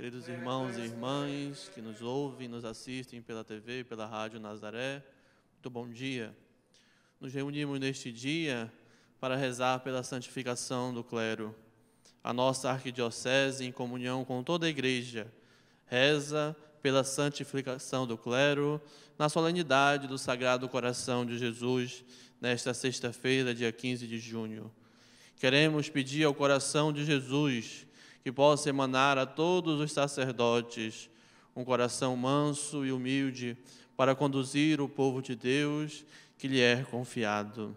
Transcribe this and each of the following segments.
queridos irmãos e irmãs que nos ouvem, nos assistem pela TV, pela Rádio Nazaré, muito bom dia. Nos reunimos neste dia para rezar pela santificação do clero. A nossa arquidiocese, em comunhão com toda a igreja, reza pela santificação do clero na solenidade do Sagrado Coração de Jesus, nesta sexta-feira, dia 15 de junho. Queremos pedir ao coração de Jesus que possa emanar a todos os sacerdotes um coração manso e humilde para conduzir o povo de Deus que lhe é confiado.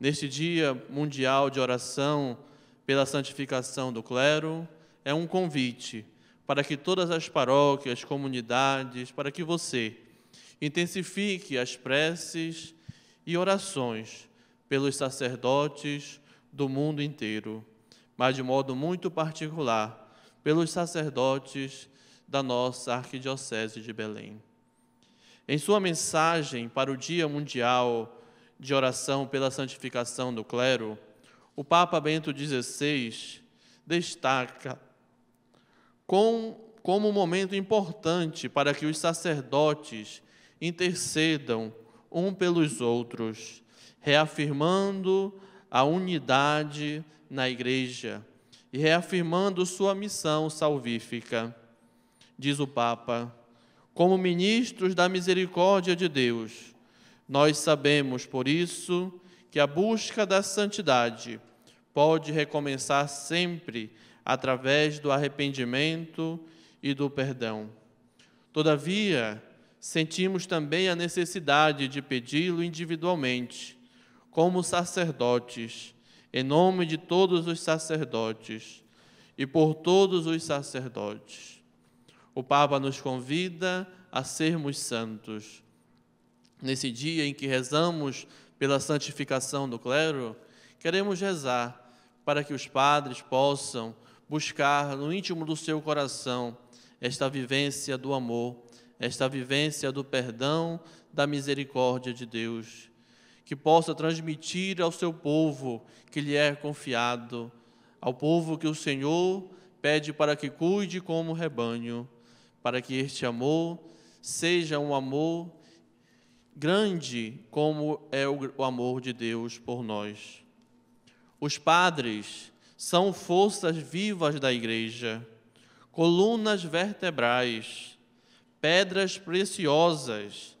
Neste Dia Mundial de Oração pela Santificação do Clero, é um convite para que todas as paróquias, comunidades, para que você intensifique as preces e orações pelos sacerdotes do mundo inteiro mas de modo muito particular pelos sacerdotes da nossa Arquidiocese de Belém. Em sua mensagem para o Dia Mundial de Oração pela Santificação do Clero, o Papa Bento XVI destaca com, como um momento importante para que os sacerdotes intercedam um pelos outros, reafirmando a unidade na igreja e reafirmando sua missão salvífica. Diz o Papa: como ministros da misericórdia de Deus, nós sabemos, por isso, que a busca da santidade pode recomeçar sempre através do arrependimento e do perdão. Todavia, sentimos também a necessidade de pedi-lo individualmente como sacerdotes, em nome de todos os sacerdotes e por todos os sacerdotes. O Papa nos convida a sermos santos. Nesse dia em que rezamos pela santificação do clero, queremos rezar para que os padres possam buscar no íntimo do seu coração esta vivência do amor, esta vivência do perdão, da misericórdia de Deus que possa transmitir ao seu povo que lhe é confiado, ao povo que o Senhor pede para que cuide como rebanho, para que este amor seja um amor grande como é o amor de Deus por nós. Os padres são forças vivas da igreja, colunas vertebrais, pedras preciosas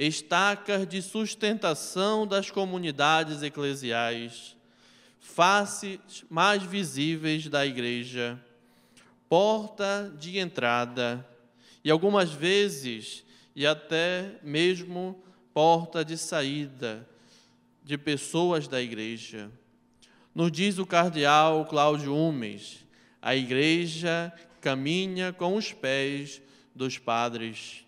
estacas de sustentação das comunidades eclesiais, faces mais visíveis da igreja, porta de entrada e algumas vezes e até mesmo porta de saída de pessoas da igreja. Nos diz o cardeal Cláudio Umes, a igreja caminha com os pés dos padres.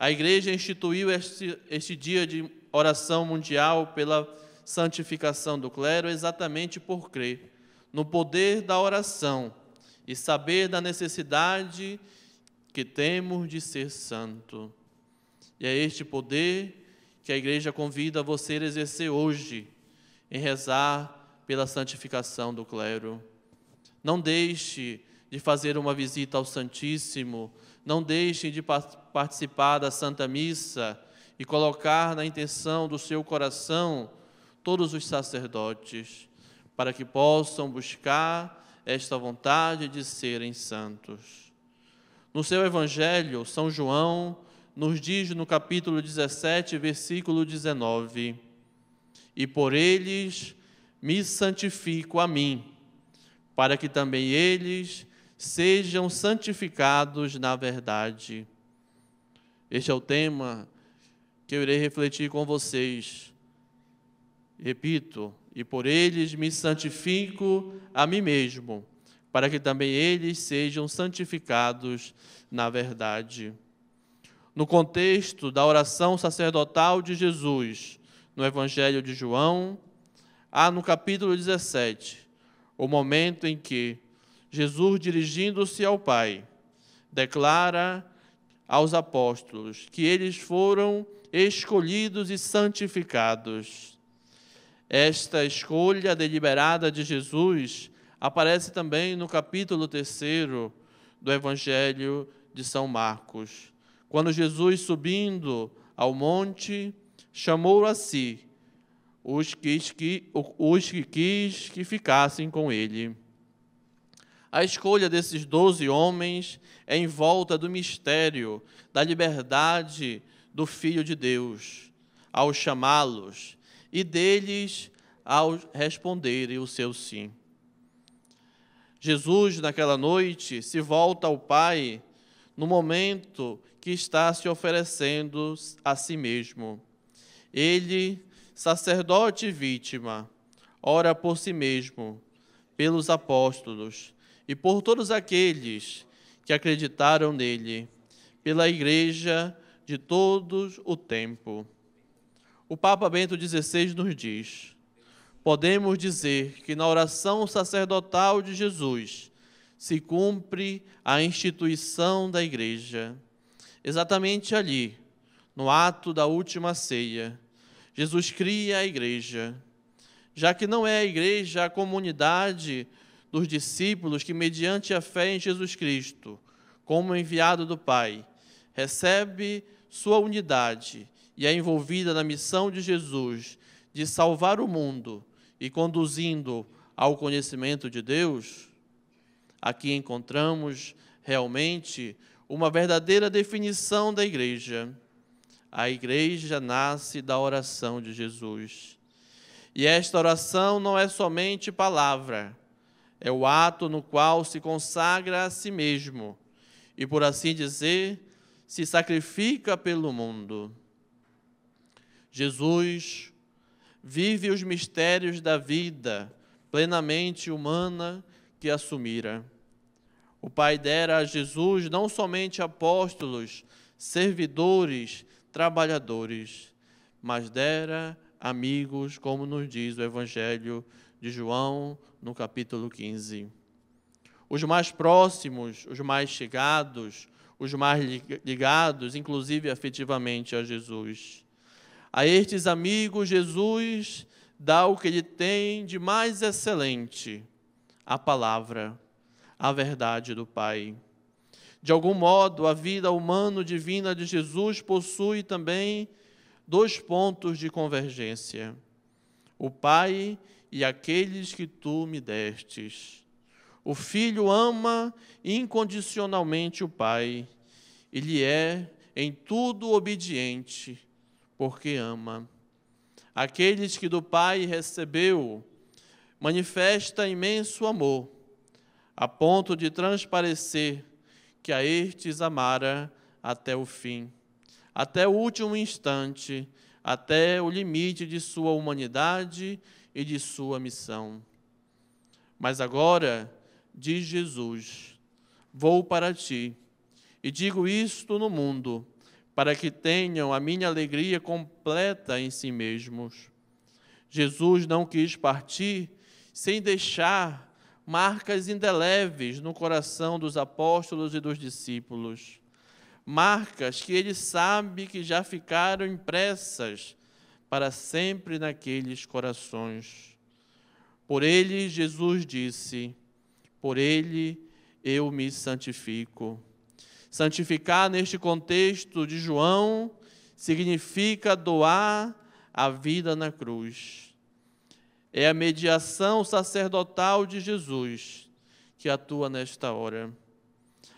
A igreja instituiu este, este dia de oração mundial pela santificação do clero exatamente por crer no poder da oração e saber da necessidade que temos de ser santo. E é este poder que a igreja convida você a exercer hoje em rezar pela santificação do clero. Não deixe de fazer uma visita ao Santíssimo não deixem de participar da Santa Missa e colocar na intenção do seu coração todos os sacerdotes, para que possam buscar esta vontade de serem santos. No seu Evangelho, São João nos diz no capítulo 17, versículo 19: E por eles me santifico a mim, para que também eles sejam santificados na verdade. Este é o tema que eu irei refletir com vocês. Repito, e por eles me santifico a mim mesmo, para que também eles sejam santificados na verdade. No contexto da oração sacerdotal de Jesus, no Evangelho de João, há no capítulo 17, o momento em que Jesus, dirigindo-se ao Pai, declara aos apóstolos que eles foram escolhidos e santificados. Esta escolha deliberada de Jesus aparece também no capítulo 3 do Evangelho de São Marcos, quando Jesus, subindo ao monte, chamou a si os que, os que quis que ficassem com ele. A escolha desses doze homens é em volta do mistério da liberdade do Filho de Deus, ao chamá-los, e deles ao responderem o seu sim. Jesus, naquela noite, se volta ao Pai no momento que está se oferecendo a si mesmo. Ele, sacerdote e vítima, ora por si mesmo, pelos apóstolos e por todos aqueles que acreditaram nele, pela Igreja de todos o tempo. O Papa Bento XVI nos diz: podemos dizer que na oração sacerdotal de Jesus se cumpre a instituição da Igreja. Exatamente ali, no ato da última ceia, Jesus cria a Igreja. Já que não é a Igreja a comunidade dos discípulos que, mediante a fé em Jesus Cristo, como enviado do Pai, recebe sua unidade e é envolvida na missão de Jesus de salvar o mundo e conduzindo ao conhecimento de Deus, aqui encontramos realmente uma verdadeira definição da igreja. A igreja nasce da oração de Jesus. E esta oração não é somente palavra, é o ato no qual se consagra a si mesmo e, por assim dizer, se sacrifica pelo mundo. Jesus vive os mistérios da vida plenamente humana que assumira. O Pai dera a Jesus não somente apóstolos, servidores, trabalhadores, mas dera amigos, como nos diz o Evangelho de João, no capítulo 15. Os mais próximos, os mais chegados, os mais ligados, inclusive afetivamente a Jesus. A estes amigos, Jesus dá o que ele tem de mais excelente: a palavra, a verdade do Pai. De algum modo, a vida humano-divina de Jesus possui também dois pontos de convergência: o Pai e aqueles que tu me destes. O filho ama incondicionalmente o pai, ele é em tudo obediente, porque ama. Aqueles que do pai recebeu, manifesta imenso amor, a ponto de transparecer que a estes amara até o fim, até o último instante, até o limite de sua humanidade e de sua missão. Mas agora, diz Jesus, vou para ti e digo isto no mundo, para que tenham a minha alegria completa em si mesmos. Jesus não quis partir sem deixar marcas indeléveis no coração dos apóstolos e dos discípulos, marcas que ele sabe que já ficaram impressas para sempre naqueles corações. Por ele, Jesus disse: Por ele eu me santifico. Santificar, neste contexto de João, significa doar a vida na cruz. É a mediação sacerdotal de Jesus que atua nesta hora.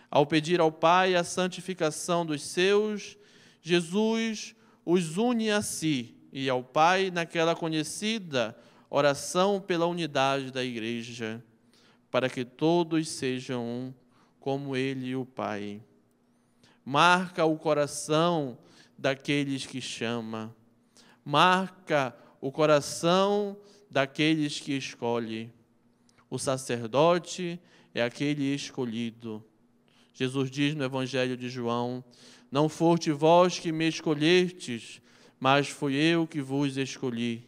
Ao pedir ao Pai a santificação dos seus, Jesus os une a si e ao Pai naquela conhecida oração pela unidade da Igreja, para que todos sejam um, como Ele e o Pai. Marca o coração daqueles que chama, marca o coração daqueles que escolhe. O sacerdote é aquele escolhido. Jesus diz no Evangelho de João: Não foste vós que me escolhestes, mas foi eu que vos escolhi.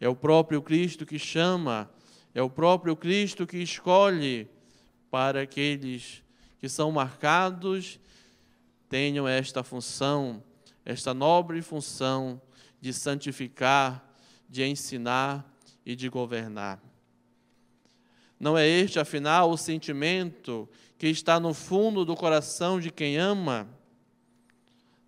É o próprio Cristo que chama, é o próprio Cristo que escolhe para aqueles que são marcados tenham esta função, esta nobre função de santificar, de ensinar e de governar. Não é este, afinal, o sentimento que está no fundo do coração de quem ama?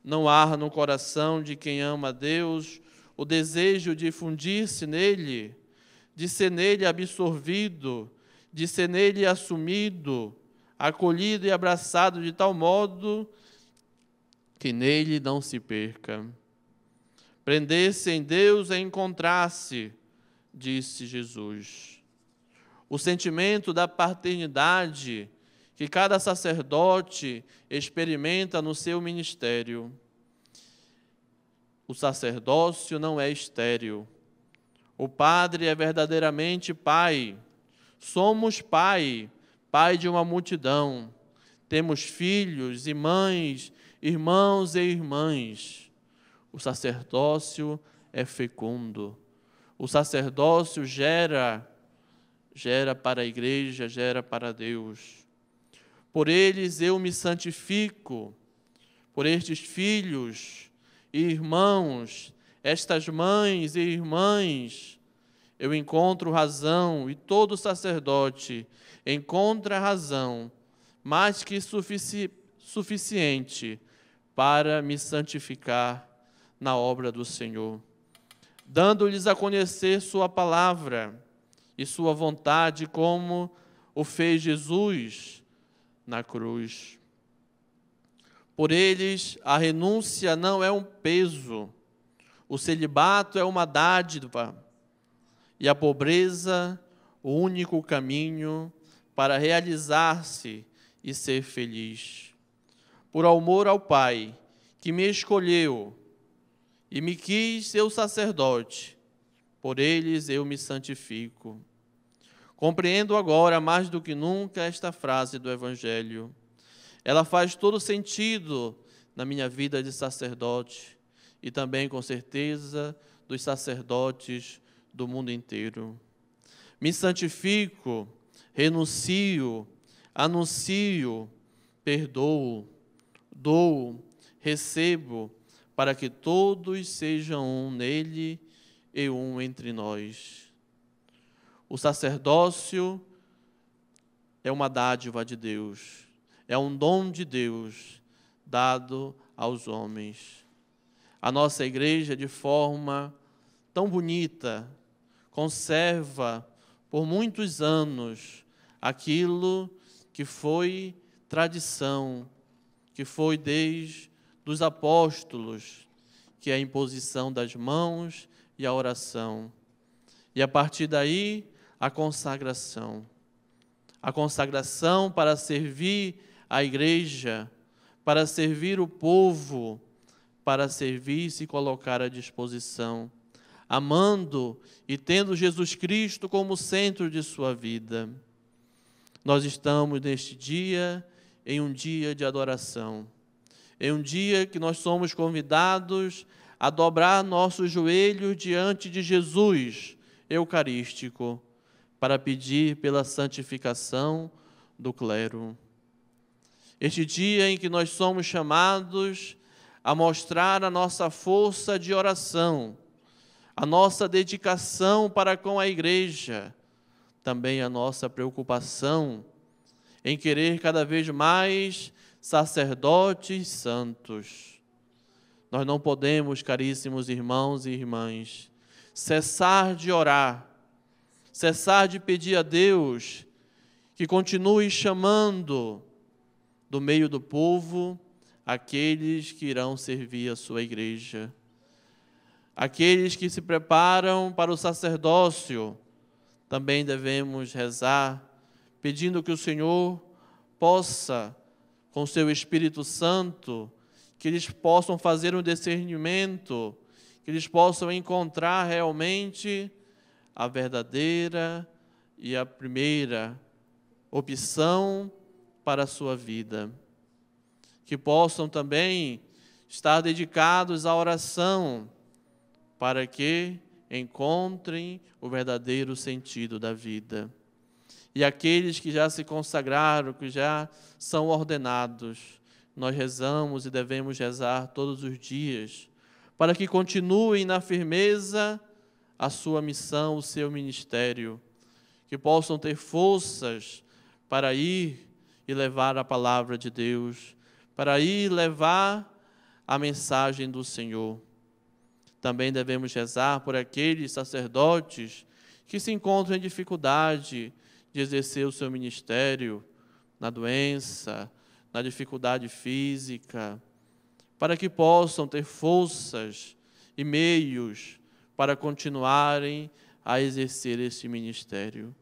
Não arra no coração de quem ama a Deus o desejo de fundir-se nele, de ser nele absorvido, de ser nele assumido, acolhido e abraçado de tal modo que nele não se perca. Prender-se em Deus é encontrar-se, disse Jesus. O sentimento da paternidade que cada sacerdote experimenta no seu ministério. O sacerdócio não é estéril. O Padre é verdadeiramente Pai. Somos Pai, Pai de uma multidão. Temos filhos e mães, irmãos e irmãs. O sacerdócio é fecundo. O sacerdócio gera, gera para a igreja, gera para Deus. Por eles eu me santifico, por estes filhos e irmãos, estas mães e irmãs, eu encontro razão, e todo sacerdote encontra razão, mais que sufici suficiente para me santificar na obra do Senhor, dando-lhes a conhecer Sua palavra e Sua vontade, como o fez Jesus na cruz. Por eles, a renúncia não é um peso, o celibato é uma dádiva, e a pobreza, o único caminho para realizar-se e ser feliz. Por amor ao Pai, que me escolheu e me quis seu sacerdote, por eles eu me santifico. Compreendo agora, mais do que nunca, esta frase do Evangelho. Ela faz todo sentido na minha vida de sacerdote e também, com certeza, dos sacerdotes do mundo inteiro. Me santifico, renuncio, anuncio, perdoo, dou, recebo, para que todos sejam um nele e um entre nós. O sacerdócio é uma dádiva de Deus, é um dom de Deus dado aos homens. A nossa igreja, de forma tão bonita, conserva por muitos anos aquilo que foi tradição, que foi desde os apóstolos, que é a imposição das mãos e a oração. E a partir daí, a consagração. A consagração para servir a igreja, para servir o povo, para servir e se colocar à disposição, amando e tendo Jesus Cristo como centro de sua vida. Nós estamos neste dia em um dia de adoração, em um dia que nós somos convidados a dobrar nossos joelhos diante de Jesus Eucarístico para pedir pela santificação do clero. Este dia em que nós somos chamados a mostrar a nossa força de oração, a nossa dedicação para com a igreja, também a nossa preocupação em querer cada vez mais sacerdotes santos. Nós não podemos, caríssimos irmãos e irmãs, cessar de orar cessar de pedir a Deus que continue chamando do meio do povo aqueles que irão servir a sua igreja, aqueles que se preparam para o sacerdócio. Também devemos rezar, pedindo que o Senhor possa, com seu Espírito Santo, que eles possam fazer um discernimento, que eles possam encontrar realmente a verdadeira e a primeira opção para a sua vida. Que possam também estar dedicados à oração, para que encontrem o verdadeiro sentido da vida. E aqueles que já se consagraram, que já são ordenados, nós rezamos e devemos rezar todos os dias, para que continuem na firmeza a sua missão, o seu ministério, que possam ter forças para ir e levar a palavra de Deus, para ir levar a mensagem do Senhor. Também devemos rezar por aqueles sacerdotes que se encontram em dificuldade de exercer o seu ministério na doença, na dificuldade física, para que possam ter forças e meios para continuarem a exercer este ministério.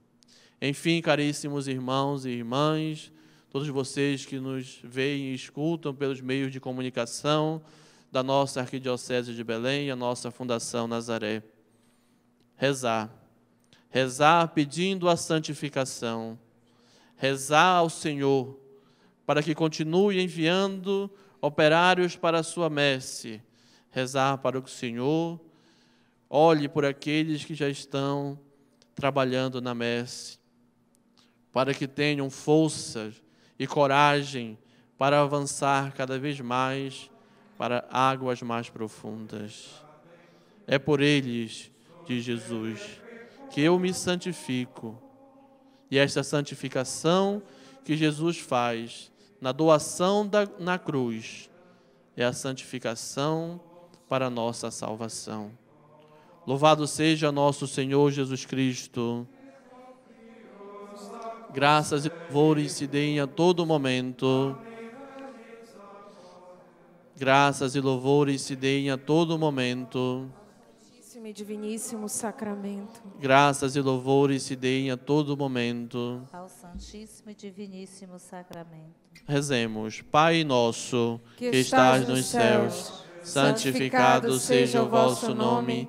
Enfim, caríssimos irmãos e irmãs, todos vocês que nos veem e escutam pelos meios de comunicação da nossa Arquidiocese de Belém e a nossa Fundação Nazaré. Rezar. Rezar pedindo a santificação. Rezar ao Senhor para que continue enviando operários para a sua messe. Rezar para o Senhor Olhe por aqueles que já estão trabalhando na messe, para que tenham força e coragem para avançar cada vez mais para águas mais profundas. É por eles, diz Jesus, que eu me santifico. E esta santificação que Jesus faz na doação da, na cruz é a santificação para a nossa salvação. Louvado seja nosso Senhor Jesus Cristo. Graças e louvores se deem a todo momento. Graças e louvores se deem a todo momento. Santíssimo e diviníssimo sacramento. Graças e louvores se deem a todo momento. Ao Santíssimo e diviníssimo sacramento. Rezemos, Pai nosso, que, que estás nos céus, santificado seja o vosso nome. nome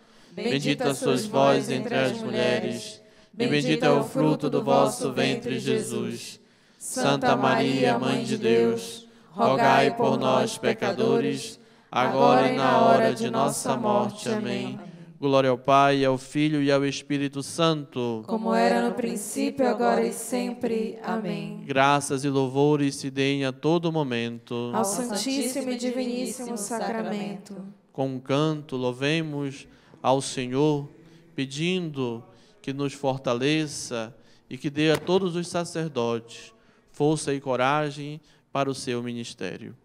Bendita sois vós entre as mulheres, e bendito é, é o fruto do vosso ventre, Jesus. Santa Maria, Mãe de Deus, rogai por nós, pecadores, agora e na hora de nossa morte. Amém. Glória ao Pai, ao Filho e ao Espírito Santo. Como era no princípio, agora e sempre. Amém. Graças e louvores se deem a todo momento. Ao Santíssimo e Diviníssimo Sacramento. Com um canto, louvemos ao Senhor, pedindo que nos fortaleça e que dê a todos os sacerdotes força e coragem para o seu ministério.